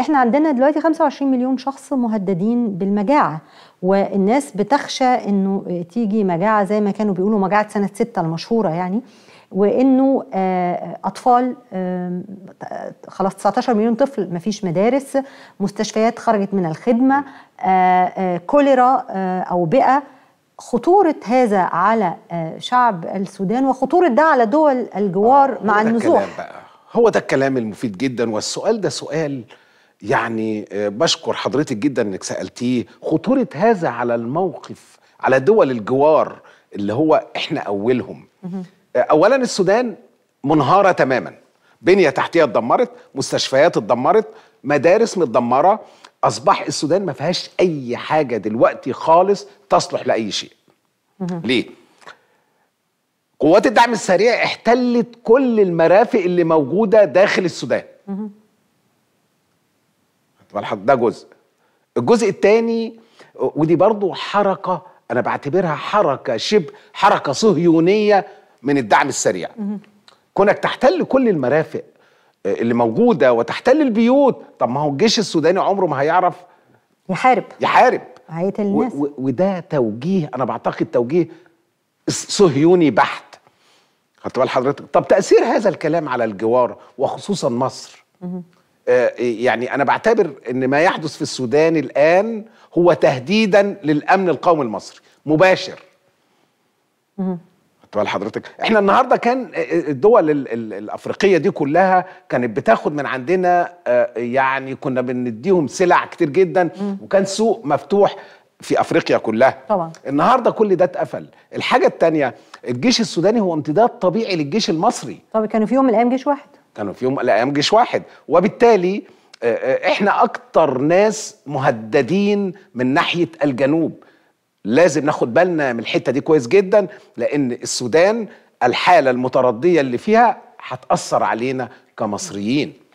احنا عندنا دلوقتي 25 مليون شخص مهددين بالمجاعه والناس بتخشى انه تيجي مجاعه زي ما كانوا بيقولوا مجاعه سنه 6 المشهوره يعني وانه آه، اطفال آه، خلاص 19 مليون طفل مفيش مدارس مستشفيات خرجت من الخدمه آه، كوليرا اوبئه خطورة هذا على شعب السودان وخطورة ده على دول الجوار مع النزوح هو ده الكلام المفيد جدا والسؤال ده سؤال يعني آه، بشكر حضرتك جدا انك سالتيه خطوره هذا على الموقف على دول الجوار اللي هو احنا اولهم آه، اولا السودان منهاره تماما بنيه تحتيه اتدمرت مستشفيات اتدمرت مدارس متدمره اصبح السودان ما فيهاش اي حاجه دلوقتي خالص تصلح لاي شيء ليه قوات الدعم السريع احتلت كل المرافق اللي موجوده داخل السودان ده جزء الجزء الثاني ودي برضو حركه انا بعتبرها حركه شبه حركه صهيونيه من الدعم السريع كونك تحتل كل المرافق آه، اللي موجوده وتحتل البيوت طب ما هو الجيش السوداني عمره ما هيعرف يحارب يحارب الناس و- و- وده توجيه انا بعتقد توجيه صهيوني بحت خدت بال حضرتك طب تاثير هذا الكلام على الجوار وخصوصا مصر آه، يعني انا بعتبر ان ما يحدث في السودان الان هو تهديدا للامن القومي المصري مباشر خدت حضرتك احنا النهارده كان آه، آه، الدول الافريقيه دي كلها كانت بتاخد من عندنا يعني كنا بنديهم سلع كتير جدا وكان سوق مفتوح في افريقيا كلها طبعا النهارده كل ده اتقفل الحاجه الثانيه الجيش السوداني هو امتداد طبيعي للجيش المصري طب كانوا في يوم من الايام جيش واحد كانوا في يوم الايام جيش واحد وبالتالي آه، آه، احنا اكتر ناس مهددين من ناحيه الجنوب لازم ناخد بالنا من الحته دي كويس جدا لان السودان الحاله المترديه اللي فيها هتاثر علينا كمصريين